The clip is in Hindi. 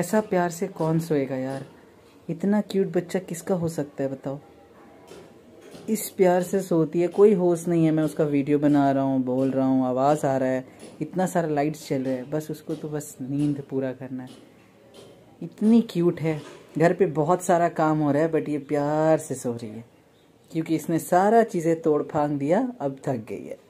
ऐसा प्यार से कौन सोएगा यार इतना क्यूट बच्चा किसका हो सकता है बताओ इस प्यार से सोती है कोई होश नहीं है मैं उसका वीडियो बना रहा हूँ बोल रहा हूँ आवाज़ आ रहा है इतना सारा लाइट्स चल रहा है बस उसको तो बस नींद पूरा करना है इतनी क्यूट है घर पे बहुत सारा काम हो रहा है बट ये प्यार से सो रही है क्योंकि इसने सारा चीज़ें तोड़ फांग दिया अब थक गई है